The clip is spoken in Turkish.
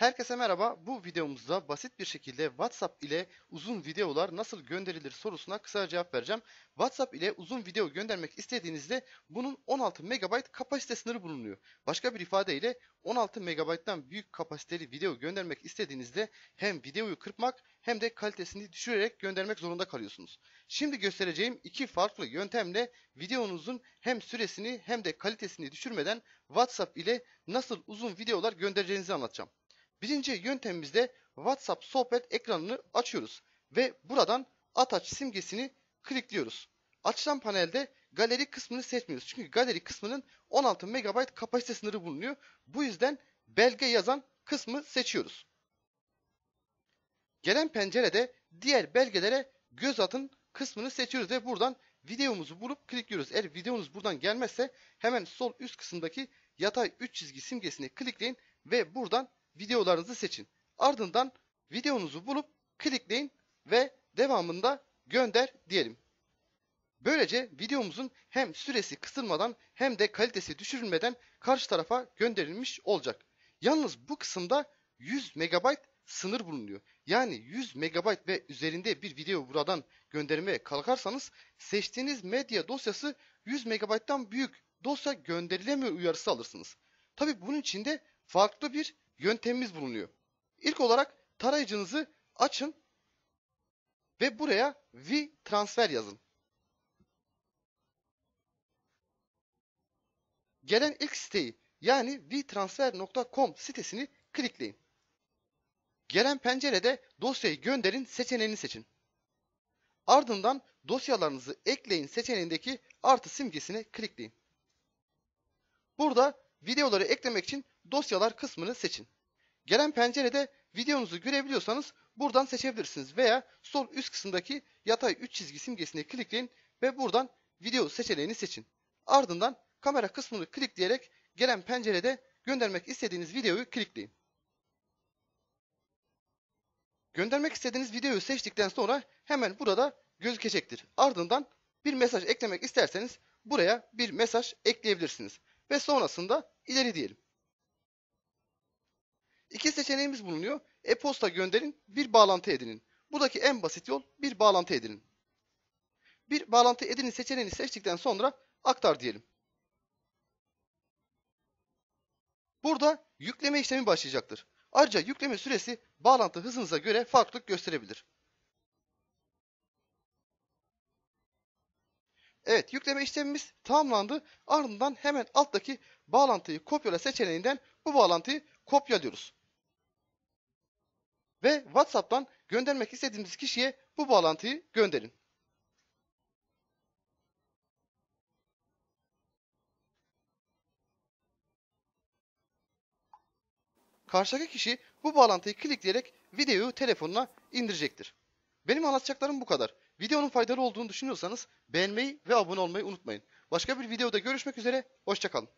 Herkese merhaba. Bu videomuzda basit bir şekilde WhatsApp ile uzun videolar nasıl gönderilir sorusuna kısa cevap vereceğim. WhatsApp ile uzun video göndermek istediğinizde bunun 16 MB kapasite sınırı bulunuyor. Başka bir ifadeyle 16 MB'dan büyük kapasiteli video göndermek istediğinizde hem videoyu kırpmak hem de kalitesini düşürerek göndermek zorunda kalıyorsunuz. Şimdi göstereceğim iki farklı yöntemle videonuzun hem süresini hem de kalitesini düşürmeden WhatsApp ile nasıl uzun videolar göndereceğinizi anlatacağım. Birinci yöntemimizde WhatsApp sohbet ekranını açıyoruz ve buradan ataç simgesini klikliyoruz. Açılan panelde galeri kısmını seçmiyoruz. Çünkü galeri kısmının 16 MB kapasite sınırı bulunuyor. Bu yüzden belge yazan kısmı seçiyoruz. Gelen pencerede diğer belgelere göz atın kısmını seçiyoruz ve buradan videomuzu bulup klikliyoruz. Eğer videomuz buradan gelmezse hemen sol üst kısımdaki yatay 3 çizgi simgesini klikleyin ve buradan videolarınızı seçin. Ardından videonuzu bulup klikleyin ve devamında gönder diyelim. Böylece videomuzun hem süresi kısılmadan hem de kalitesi düşürülmeden karşı tarafa gönderilmiş olacak. Yalnız bu kısımda 100 MB sınır bulunuyor. Yani 100 MB ve üzerinde bir video buradan göndermeye kalkarsanız seçtiğiniz medya dosyası 100 MB'dan büyük dosya gönderilemiyor uyarısı alırsınız. Tabi bunun için de farklı bir yöntemimiz bulunuyor. İlk olarak tarayıcınızı açın ve buraya V Transfer yazın. Gelen ilk siteyi yani vtransfer.com sitesini klikleyin. Gelen pencerede dosyayı gönderin seçeneğini seçin. Ardından dosyalarınızı ekleyin seçeneğindeki artı simgesine klikleyin. Burada videoları eklemek için dosyalar kısmını seçin. Gelen pencerede videonuzu görebiliyorsanız buradan seçebilirsiniz veya sol üst kısımdaki yatay 3 çizgi simgesine klikleyin ve buradan video seçeneğini seçin. Ardından kamera kısmını klikleyerek gelen pencerede göndermek istediğiniz videoyu klikleyin. Göndermek istediğiniz videoyu seçtikten sonra hemen burada gözükecektir. Ardından bir mesaj eklemek isterseniz buraya bir mesaj ekleyebilirsiniz ve sonrasında ileri diyelim. İki seçeneğimiz bulunuyor. E-posta gönderin, bir bağlantı edinin. Buradaki en basit yol bir bağlantı edinin. Bir bağlantı edinin seçeneğini seçtikten sonra aktar diyelim. Burada yükleme işlemi başlayacaktır. Ayrıca yükleme süresi bağlantı hızınıza göre farklılık gösterebilir. Evet yükleme işlemimiz tamamlandı. Ardından hemen alttaki bağlantıyı kopyala seçeneğinden bu bağlantıyı kopyalıyoruz ve WhatsApp'tan göndermek istediğiniz kişiye bu bağlantıyı gönderin. Karşıdaki kişi bu bağlantıyı klikleyerek videoyu telefonuna indirecektir. Benim anlatacaklarım bu kadar. Videonun faydalı olduğunu düşünüyorsanız beğenmeyi ve abone olmayı unutmayın. Başka bir videoda görüşmek üzere, hoşçakalın.